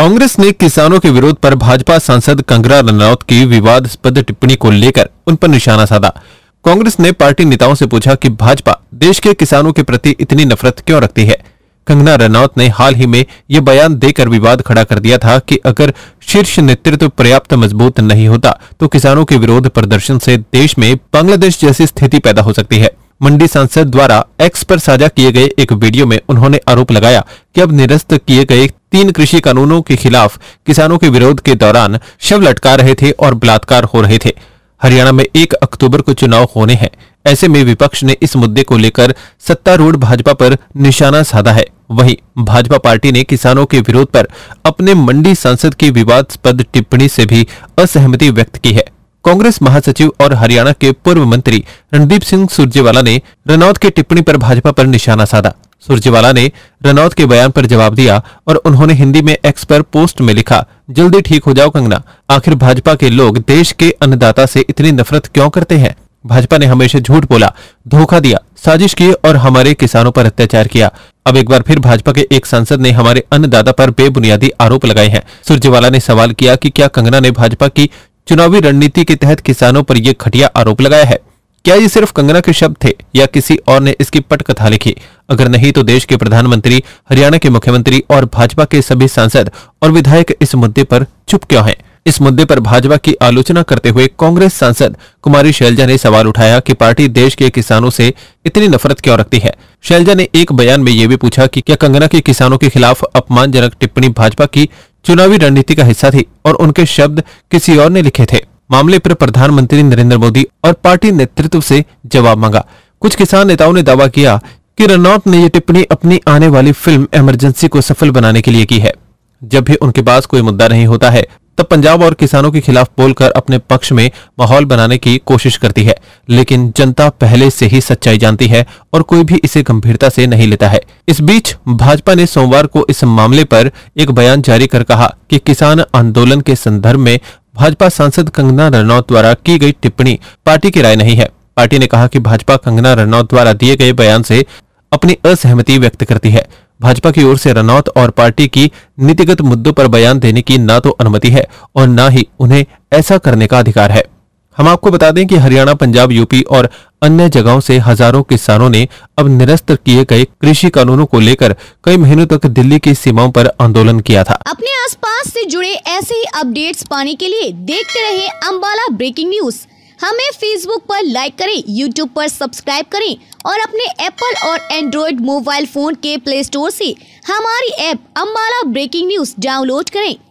कांग्रेस ने किसानों के विरोध पर भाजपा सांसद कंगना रनौत की विवादस्पद टिप्पणी को लेकर उन पर निशाना साधा कांग्रेस ने पार्टी नेताओं से पूछा कि भाजपा देश के किसानों के प्रति इतनी नफरत क्यों रखती है कंगना रनौत ने हाल ही में यह बयान देकर विवाद खड़ा कर दिया था कि अगर शीर्ष नेतृत्व पर्याप्त मजबूत नहीं होता तो किसानों के विरोध प्रदर्शन से देश में बांग्लादेश जैसी स्थिति पैदा हो सकती है मंडी सांसद द्वारा एक्स पर साझा किए गए एक वीडियो में उन्होंने आरोप लगाया कि अब निरस्त किए गए तीन कृषि कानूनों के खिलाफ किसानों के विरोध के दौरान शव लटका रहे थे और बलात्कार हो रहे थे हरियाणा में एक अक्टूबर को चुनाव होने हैं ऐसे में विपक्ष ने इस मुद्दे को लेकर सत्तारूढ़ भाजपा पर निशाना साधा है वहीं भाजपा पार्टी ने किसानों के विरोध पर अपने मंडी सांसद की विवादस्पद टिप्पणी से भी असहमति व्यक्त की है कांग्रेस महासचिव और हरियाणा के पूर्व मंत्री रणदीप सिंह सुरजेवाला ने रनौत की टिप्पणी पर भाजपा पर निशाना साधा सुरजेवाला ने रनौत के बयान पर जवाब दिया और उन्होंने हिंदी में एक्स पर पोस्ट में लिखा जल्दी ठीक हो जाओ कंगना आखिर भाजपा के लोग देश के अन्नदाता से इतनी नफरत क्यों करते हैं भाजपा ने हमेशा झूठ बोला धोखा दिया साजिश की और हमारे किसानों पर अत्याचार किया अब एक बार फिर भाजपा के एक सांसद ने हमारे अन्नदाता पर बेबुनियादी आरोप लगाए हैं सुरजेवाला ने सवाल किया कि क्या कंगना ने भाजपा की चुनावी रणनीति के तहत किसानों पर यह खटिया आरोप लगाया है क्या ये सिर्फ कंगना के शब्द थे या किसी और ने इसकी पटकथा लिखी अगर नहीं तो देश के प्रधानमंत्री हरियाणा के मुख्यमंत्री और भाजपा के सभी सांसद और विधायक इस मुद्दे पर चुप क्यों हैं? इस मुद्दे पर भाजपा की आलोचना करते हुए कांग्रेस सांसद कुमारी शैलजा ने सवाल उठाया कि पार्टी देश के किसानों से इतनी नफरत क्यों रखती है शैलजा ने एक बयान में ये भी पूछा कि क्या कंगना के किसानों के खिलाफ अपमानजनक टिप्पणी भाजपा की चुनावी रणनीति का हिस्सा थी और उनके शब्द किसी और ने लिखे थे मामले पर प्रधानमंत्री नरेंद्र मोदी और पार्टी नेतृत्व से जवाब मांगा कुछ किसान नेताओं ने दावा किया कि रनौत ने यह टिप्पणी अपनी आने वाली फिल्म इमरजेंसी को सफल बनाने के लिए की है जब भी उनके पास कोई मुद्दा नहीं होता है तब पंजाब और किसानों के खिलाफ बोलकर अपने पक्ष में माहौल बनाने की कोशिश करती है लेकिन जनता पहले से ही सच्चाई जानती है और कोई भी इसे गंभीरता से नहीं लेता है इस बीच भाजपा ने सोमवार को इस मामले पर एक बयान जारी कर कहा कि किसान आंदोलन के संदर्भ में भाजपा सांसद कंगना रनौत द्वारा की गई टिप्पणी पार्टी की राय नहीं है पार्टी ने कहा कि भाजपा कंगना रनौत द्वारा दिए गए बयान से अपनी असहमति व्यक्त करती है भाजपा की ओर से रनौत और पार्टी की नीतिगत मुद्दों पर बयान देने की न तो अनुमति है और न ही उन्हें ऐसा करने का अधिकार है हम आपको बता दें कि हरियाणा पंजाब यूपी और अन्य जगहों से हजारों किसानों ने अब निरस्त किए गए कृषि कानूनों को लेकर कई महीनों तक दिल्ली की सीमाओं पर आंदोलन किया था अपने आसपास से जुड़े ऐसे ही अपडेट्स पाने के लिए देखते रहे अम्बाला ब्रेकिंग न्यूज हमें फेसबुक पर लाइक करें यूट्यूब पर सब्सक्राइब करें और अपने एप्पल और एंड्रॉइड मोबाइल फोन के प्ले स्टोर से हमारी app Ambala breaking news download करें